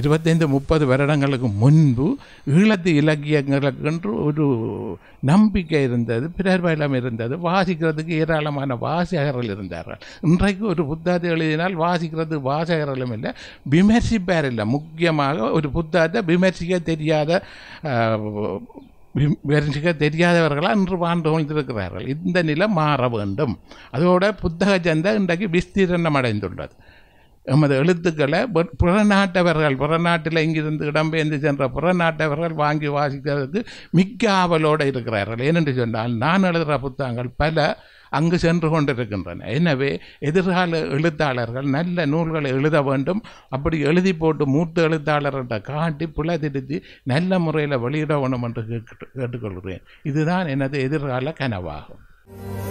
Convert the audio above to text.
இருபத்தைந்து முப்பது வருடங்களுக்கு முன்பு ஈழத்து இலக்கியங்களுக்கென்று ஒரு நம்பிக்கை இருந்தது பிறர் இருந்தது வாசிக்கிறதுக்கு ஏராளமான வாசகர்கள் இருந்தார்கள் இன்றைக்கு ஒரு புத்தாத்தை எழுதினால் வாசிக்கிறதுக்கு வாசகர்களும் இல்லை விமர்சிப்பார் இல்லை முக்கியமாக ஒரு புத்தாத்தை விமர்சிக்க தெரியாத விமர்சிக்க தெரியாதவர்களாக இன்று வாழ்ந்து கொண்டிருக்கிறார்கள் இந்த நிலை மாற வேண்டும் அதோட புத்தக சந்தை இன்றைக்கு விஸ்தீரணம் அடைந்துள்ளது எமது எழுத்துக்களை புறநாட்டவர்கள் புறநாட்டில் இங்கிருந்து இடம்பெயர்ந்து சென்ற புறநாட்டவர்கள் வாங்கி வாசிக்கிறதுக்கு மிக்க ஆவலோடு இருக்கிறார்கள் ஏனென்று சொன்னால் நான் எழுதுகிற புத்தகங்கள் பல அங்கு சென்று கொண்டிருக்கின்றன எனவே எதிர்கால எழுத்தாளர்கள் நல்ல நூல்களை எழுத வேண்டும் அப்படி எழுதி போட்டு மூத்த எழுத்தாளர்கிட்ட காட்டி பிழை திருத்தி நல்ல முறையில் வெளியிட வேணும் என்று கேட்டுக்கொள்கிறேன் இதுதான் எனது எதிர்கால கனவாகும்